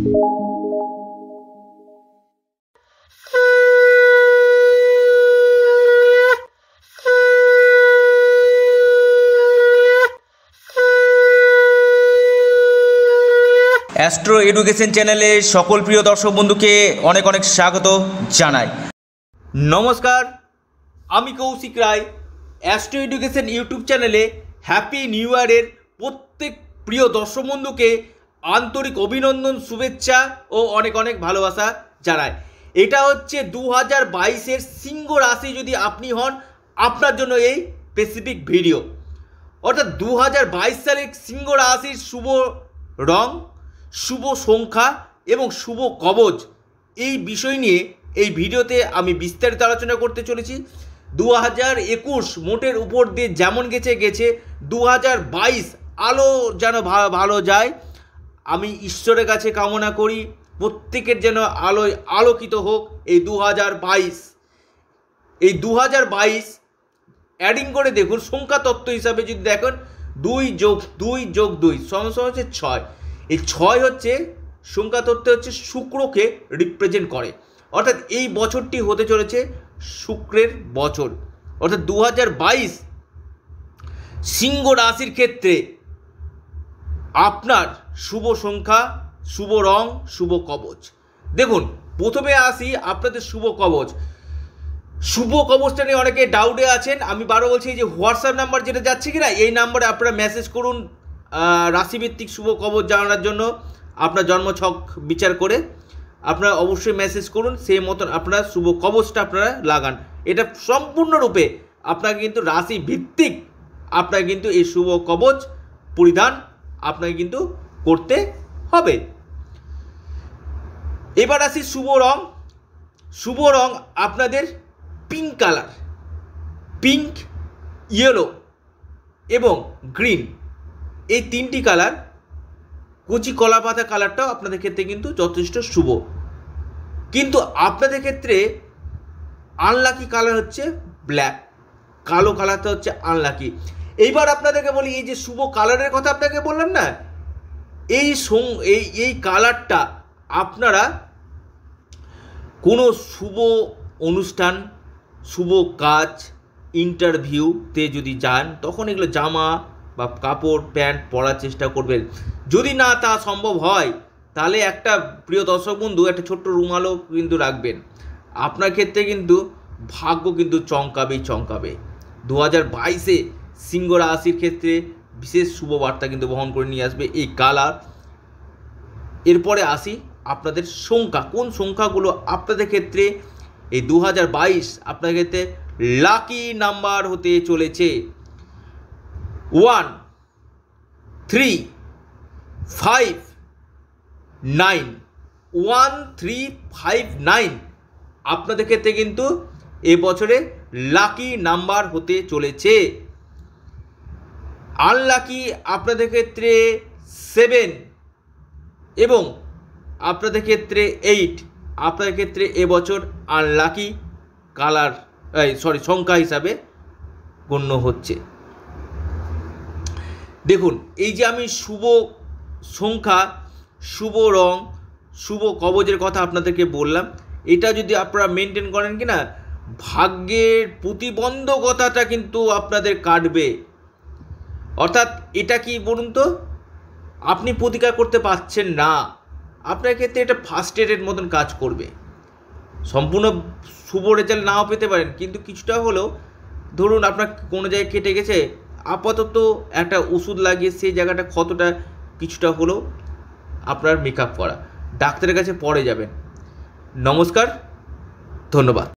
astro education চ্যানেলে সকল প্রিয় দর্শক বন্ধুকে অনেক অনেক স্বাগত জানাই নমস্কার আমি Kaushik Roy astro education YouTube চ্যানেলে হ্যাপি নিউ ইয়ারের প্রত্যেক প্রিয় দর্শক বন্ধুকে আন্তরিক অভিনন্দন শুভেচ্ছা ও অনেক অনেক ভালোবাসা জানায় এটা হচ্ছে দু হাজার বাইশের সিংহ রাশি যদি আপনি হন আপনার জন্য এই স্পেসিফিক ভিডিও অর্থাৎ দু হাজার বাইশ সালের সিংহ রাশির শুভ রং শুভ সংখ্যা এবং শুভ কবচ এই বিষয় নিয়ে এই ভিডিওতে আমি বিস্তারিত আলোচনা করতে চলেছি দু হাজার একুশ মোটের উপর দিয়ে যেমন গেছে গেছে দু হাজার বাইশ আলো যেন ভালো যায় আমি ঈশ্বরের কাছে কামনা করি প্রত্যেকের যেন আলোয় আলোকিত হোক এই দু হাজার বাইশ এই দু হাজার বাইশ অ্যাডিং করে দেখুন সংখ্যা তত্ত্ব হিসাবে যদি দেখেন দুই যোগ দুই যোগ দুই সমস্যা হচ্ছে ছয় এই ছয় হচ্ছে সংখ্যা তত্ত্বে হচ্ছে শুক্রকে রিপ্রেজেন্ট করে অর্থাৎ এই বছরটি হতে চলেছে শুক্রের বছর অর্থাৎ দু হাজার বাইশ সিংহ রাশির ক্ষেত্রে আপনার শুভ সংখ্যা শুভ রং শুভ কবচ দেখুন প্রথমে আসি আপনাদের শুভ কবচ শুভ কবচটা নিয়ে অনেকে ডাউটে আছেন আমি বারো বলছি যে হোয়াটসঅ্যাপ নাম্বার যেটা যাচ্ছে কিনা এই নাম্বারে আপনারা মেসেজ করুন রাশিভিত্তিক শুভ কবচ জানানোর জন্য আপনার জন্মছক বিচার করে আপনারা অবশ্যই মেসেজ করুন সেই মতন আপনার শুভ কবচটা আপনারা লাগান এটা সম্পূর্ণরূপে আপনাকে কিন্তু রাশিভিত্তিক আপনার কিন্তু এই শুভ কবচ পরিধান আপনাকে কিন্তু করতে হবে এবার আসি শুভ রং শুভ রং আপনাদের পিঙ্ক কালার পিঙ্ক ইয়েলো এবং গ্রিন এই তিনটি কালার কচি কলা পাতা কালারটাও আপনাদের ক্ষেত্রে কিন্তু যথেষ্ট শুভ কিন্তু আপনাদের ক্ষেত্রে আনলাকি কালার হচ্ছে ব্ল্যাক কালো কালারটা হচ্ছে আনলাকি এইবার আপনাদেরকে বলি এই যে শুভ কালারের কথা আপনাকে বললাম না এই এই এই কালারটা আপনারা কোনো শুভ অনুষ্ঠান শুভ কাজ ইন্টারভিউতে যদি যান তখন এগুলো জামা বা কাপড় প্যান্ট পরার চেষ্টা করবেন যদি না তা সম্ভব হয় তাহলে একটা প্রিয় দর্শক বন্ধু একটা ছোট্ট রুমালও কিন্তু রাখবেন আপনার ক্ষেত্রে কিন্তু ভাগ্য কিন্তু চমকাবেই চমকাবে দু হাজার বাইশে সিংহ রাশির ক্ষেত্রে বিশেষ শুভ বার্তা কিন্তু বহন করে নিয়ে আসবে এই কালার এরপরে আসি আপনাদের সংখ্যা কোন সংখ্যাগুলো আপনাদের ক্ষেত্রে এই দু হাজার বাইশ আপনাদের ক্ষেত্রে লাকি নাম্বার হতে চলেছে one three five nine one three five nine আপনাদের ক্ষেত্রে কিন্তু এ বছরে লাকি নাম্বার হতে চলেছে আনলাকি আপনাদের ক্ষেত্রে সেভেন এবং আপনাদের ক্ষেত্রে এইট আপনাদের ক্ষেত্রে এবছর আনলাকি কালার সরি সংখ্যা হিসাবে গণ্য হচ্ছে দেখুন এই যে আমি শুভ সংখ্যা শুভ রং শুভ কবজের কথা আপনাদেরকে বললাম এটা যদি আপনারা মেনটেন করেন কি না ভাগ্যের প্রতিবন্ধকতাটা কিন্তু আপনাদের কাটবে অর্থাৎ এটা কি বলুন তো আপনি প্রতিকার করতে পারছেন না আপনার ক্ষেত্রে এটা ফার্স্ট এডের মতন কাজ করবে সম্পূর্ণ শুভ রেজাল্ট নাও পেতে পারেন কিন্তু কিছুটা হলেও ধরুন আপনার কোনো জায়গায় কেটে গেছে আপাতত একটা ওষুধ লাগিয়ে সেই জায়গাটা ক্ষতটা কিছুটা হলেও আপনার মেকআপ করা ডাক্তারের কাছে পরে যাবেন নমস্কার ধন্যবাদ